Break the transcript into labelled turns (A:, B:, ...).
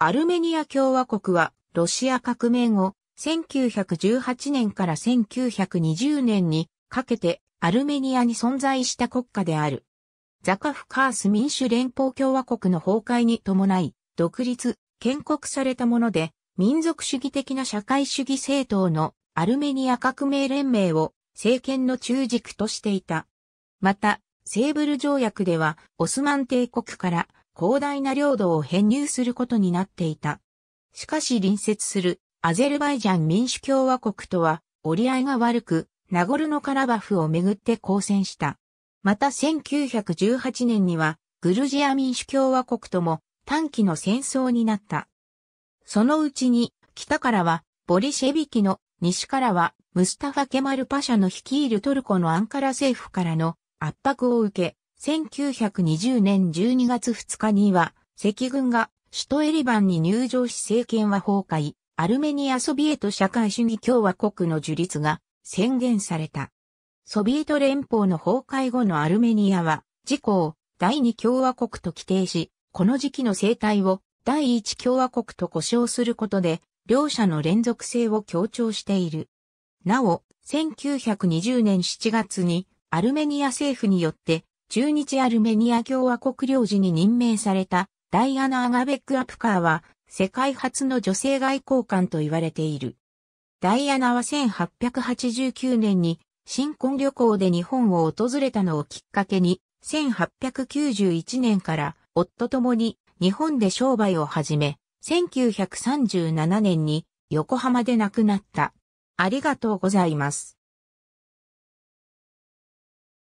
A: アル
B: メニア共和国は、ロシア革命後、1918年から1920年にかけてアルメニアに存在した国家である。ザカフカース民主連邦共和国の崩壊に伴い、独立、建国されたもので、民族主義的な社会主義政党のアルメニア革命連盟を政権の中軸としていた。また、セーブル条約では、オスマン帝国から広大な領土を編入することになっていた。しかし隣接するアゼルバイジャン民主共和国とは折り合いが悪く、ナゴルノカラバフをめぐって交戦した。また1918年にはグルジア民主共和国とも短期の戦争になった。そのうちに北からはボリシェビキの西からはムスタファ・ケマル・パシャの率いるトルコのアンカラ政府からの圧迫を受け、1920年12月2日には、赤軍が首都エリバンに入場し政権は崩壊、アルメニアソビエト社会主義共和国の樹立が宣言された。ソビエト連邦の崩壊後のアルメニアは、自公、第二共和国と規定し、この時期の生態を第一共和国と呼称することで、両者の連続性を強調している。なお、1920年7月にアルメニア政府によって中日アルメニア共和国領事に任命されたダイアナ・アガベック・アプカーは世界初の女性外交官と言われている。ダイアナは1889年に新婚旅行で日本を訪れたのをきっかけに1891年から夫ともに日本で商売を始め、1937年に横浜で亡くなった。ありがとうござい
A: ます。